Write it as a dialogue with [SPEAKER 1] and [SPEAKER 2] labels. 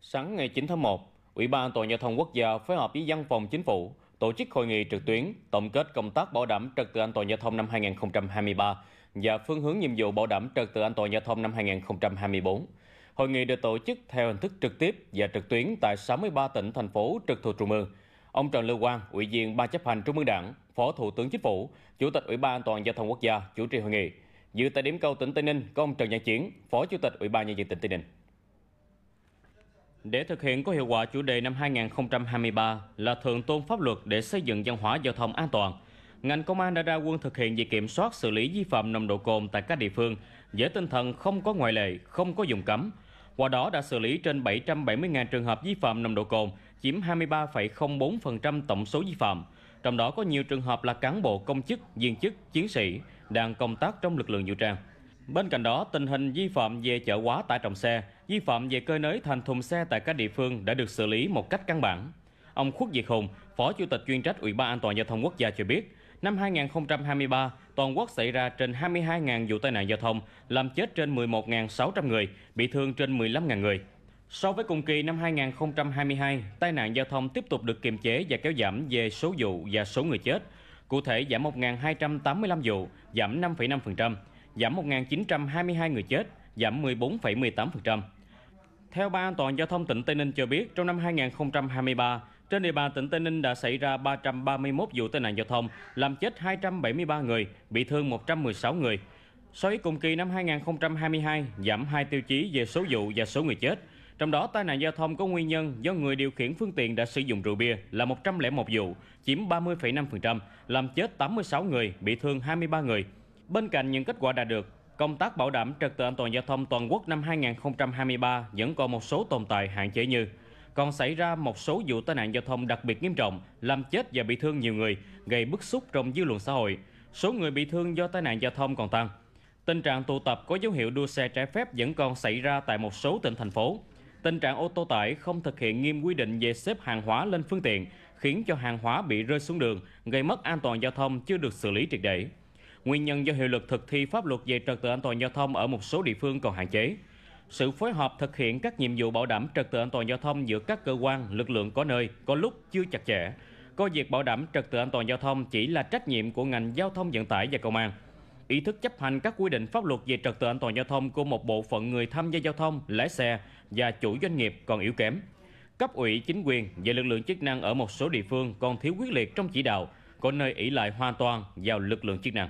[SPEAKER 1] Sáng ngày 9 tháng 1, Ủy ban An toàn Giao thông Quốc gia phối hợp với Văn phòng Chính phủ tổ chức hội nghị trực tuyến tổng kết công tác bảo đảm trật tự an toàn giao thông năm 2023 và phương hướng nhiệm vụ bảo đảm trật tự an toàn giao thông năm 2024. Hội nghị được tổ chức theo hình thức trực tiếp và trực tuyến tại 63 tỉnh, thành phố trực thuộc Trung ương. Ông Trần Lưu Quang, Ủy viên Ban chấp hành Trung ương Đảng, Phó Thủ tướng Chính phủ, Chủ tịch Ủy ban An toàn Giao thông Quốc gia chủ trì hội nghị. Dự tại điểm cầu tỉnh Tây Ninh có ông Trần Văn Chiến, Phó Chủ tịch Ủy ban Nhân dân tỉnh Tây Ninh. Để thực hiện có hiệu quả chủ đề năm 2023 là thượng tôn pháp luật để xây dựng văn hóa giao thông an toàn, ngành công an đã ra quân thực hiện việc kiểm soát xử lý vi phạm nồng độ cồn tại các địa phương với tinh thần không có ngoại lệ, không có dùng cấm. Qua đó đã xử lý trên 770.000 trường hợp vi phạm nồng độ cồn, chiếm 23,04% tổng số vi phạm. Trong đó có nhiều trường hợp là cán bộ công chức, viên chức, chiến sĩ đang công tác trong lực lượng vũ trang. Bên cạnh đó, tình hình vi phạm về chở quá tải trọng xe, vi phạm về cơi nới thành thùng xe tại các địa phương đã được xử lý một cách căn bản. Ông Khuất Việt Hùng, Phó Chủ tịch chuyên trách Ủy ban An toàn Giao thông Quốc gia cho biết, năm 2023, toàn quốc xảy ra trên 22.000 vụ tai nạn giao thông, làm chết trên 11.600 người, bị thương trên 15.000 người. So với cùng kỳ năm 2022, tai nạn giao thông tiếp tục được kiềm chế và kéo giảm về số vụ và số người chết. Cụ thể giảm 1.285 vụ, giảm 5,5%, giảm 1.922 người chết, giảm 14,18%. Theo Ban an toàn giao thông tỉnh Tây Ninh cho biết, trong năm 2023, trên địa bàn tỉnh Tây Ninh đã xảy ra 331 vụ tai nạn giao thông, làm chết 273 người, bị thương 116 người. So với cùng kỳ năm 2022, giảm 2 tiêu chí về số vụ và số người chết. Trong đó, tai nạn giao thông có nguyên nhân do người điều khiển phương tiện đã sử dụng rượu bia là 101 vụ, chiếm 30,5%, làm chết 86 người, bị thương 23 người. Bên cạnh những kết quả đạt được, công tác bảo đảm trật tự an toàn giao thông toàn quốc năm 2023 vẫn còn một số tồn tại hạn chế như còn xảy ra một số vụ tai nạn giao thông đặc biệt nghiêm trọng, làm chết và bị thương nhiều người, gây bức xúc trong dư luận xã hội. Số người bị thương do tai nạn giao thông còn tăng. Tình trạng tụ tập có dấu hiệu đua xe trái phép vẫn còn xảy ra tại một số tỉnh thành phố. Tình trạng ô tô tải không thực hiện nghiêm quy định về xếp hàng hóa lên phương tiện, khiến cho hàng hóa bị rơi xuống đường, gây mất an toàn giao thông chưa được xử lý triệt để. Nguyên nhân do hiệu lực thực thi pháp luật về trật tự an toàn giao thông ở một số địa phương còn hạn chế. Sự phối hợp thực hiện các nhiệm vụ bảo đảm trật tự an toàn giao thông giữa các cơ quan, lực lượng có nơi, có lúc chưa chặt chẽ. Có việc bảo đảm trật tự an toàn giao thông chỉ là trách nhiệm của ngành giao thông vận tải và công an. Ý thức chấp hành các quy định pháp luật về trật tự an toàn giao thông của một bộ phận người tham gia giao thông, lái xe và chủ doanh nghiệp còn yếu kém. Cấp ủy chính quyền và lực lượng chức năng ở một số địa phương còn thiếu quyết liệt trong chỉ đạo, có nơi ỷ lại hoàn toàn vào lực lượng chức năng.